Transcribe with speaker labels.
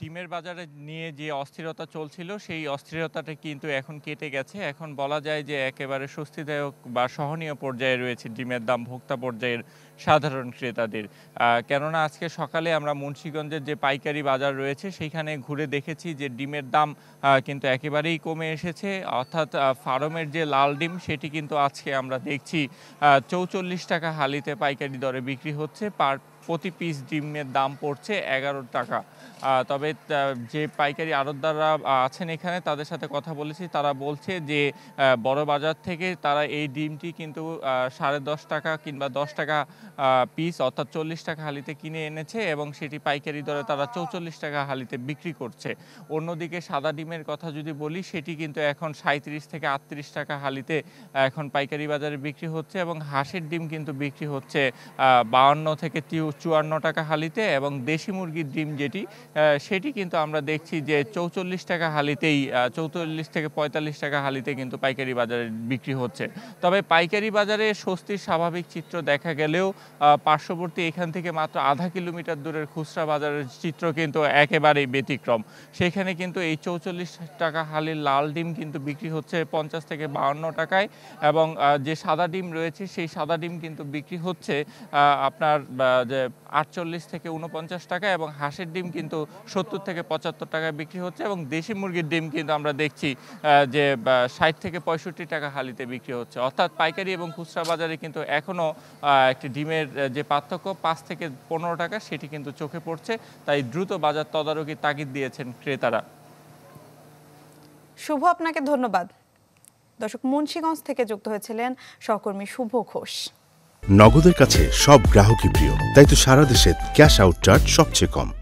Speaker 1: ডিমের বাজারে নিয়ে যে অস্থিরতা চলছিল সেই অস্থিরতাটা কিন্তু এখন কেটে গেছে এখন বলা যায় যে একেবারে স্বস্তিদায়ক বা সহনীয় পর্যায়ে রয়েছে ডিমের দাম ভোক্তা পর্যায়ের সাধারণ ক্রেতাদের কেননা আজকে সকালে আমরা মুন্সীগঞ্জের যে পাইকারি বাজার রয়েছে সেইখানে ঘুরে দেখেছি যে ডিমের দাম কিন্তু একেবারেই কমে এসেছে অর্থাৎ ফার্মের যে লাল ডিম সেটি কিন্তু আজকে আমরা দেখছি চৌচল্লিশ টাকা হালিতে পাইকারি দরে বিক্রি হচ্ছে পার প্রতি পিস ডিমের দাম পড়ছে এগারো টাকা তবে যে পাইকারি আড়তদাররা আছেন এখানে তাদের সাথে কথা বলেছি তারা বলছে যে বড় বাজার থেকে তারা এই ডিমটি কিন্তু সাড়ে দশ টাকা কিংবা দশ টাকা পিস অর্থাৎ চল্লিশ টাকা হালিতে কিনে এনেছে এবং সেটি পাইকারি দরে তারা চৌচল্লিশ টাকা হালিতে বিক্রি করছে অন্যদিকে সাদা ডিমের কথা যদি বলি সেটি কিন্তু এখন সাঁত্রিশ থেকে আটত্রিশ টাকা হালিতে এখন পাইকারি বাজারে বিক্রি হচ্ছে এবং হাঁসের ডিম কিন্তু বিক্রি হচ্ছে বাউান্ন থেকে চুয়ান্ন টাকা হালিতে এবং দেশি মুরগির ডিম যেটি সেটি কিন্তু আমরা দেখছি যে চৌচল্লিশ টাকা হালিতেই চৌচল্লিশ থেকে পঁয়তাল্লিশ টাকা হালিতে কিন্তু পাইকারি বাজারে বিক্রি হচ্ছে তবে পাইকারি বাজারে স্বস্তির স্বাভাবিক চিত্র দেখা গেলেও পার্শ্ববর্তী এখান থেকে মাত্র আধা কিলোমিটার দূরের খুচরা বাজারের চিত্র কিন্তু একেবারেই ব্যতিক্রম সেখানে কিন্তু এই চৌচল্লিশ টাকা হালির লাল ডিম কিন্তু বিক্রি হচ্ছে পঞ্চাশ থেকে বাউন্ন টাকায় এবং যে সাদা ডিম রয়েছে সেই সাদা ডিম কিন্তু বিক্রি হচ্ছে আপনার যে আটচল্লিশ থেকে উনপঞ্চাশ টাকা এবং হাঁসের ডিম কিন্তু সত্তর থেকে পঁচাত্তর টাকায় বিক্রি হচ্ছে এবং দেশি মুরগির ডিম কিন্তু আমরা দেখছি যে ষাট থেকে পঁয়ষট্টি টাকা হালিতে বিক্রি হচ্ছে অর্থাৎ পাইকারি এবং খুচরা বাজারে কিন্তু এখনও একটি ডিম ডিমের যে পার্থক্য পাঁচ থেকে পনেরো টাকা সেটি কিন্তু চোখে পড়ছে তাই দ্রুত বাজার তদারকি তাগিদ দিয়েছেন ক্রেতারা শুভ আপনাকে ধন্যবাদ দর্শক মুন্সীগঞ্জ থেকে যুক্ত হয়েছিলেন সহকর্মী শুভ ঘোষ নগদের কাছে সব গ্রাহকই প্রিয় তাই তো সারা দেশে ক্যাশ আউট চার্জ সবচেয়ে কম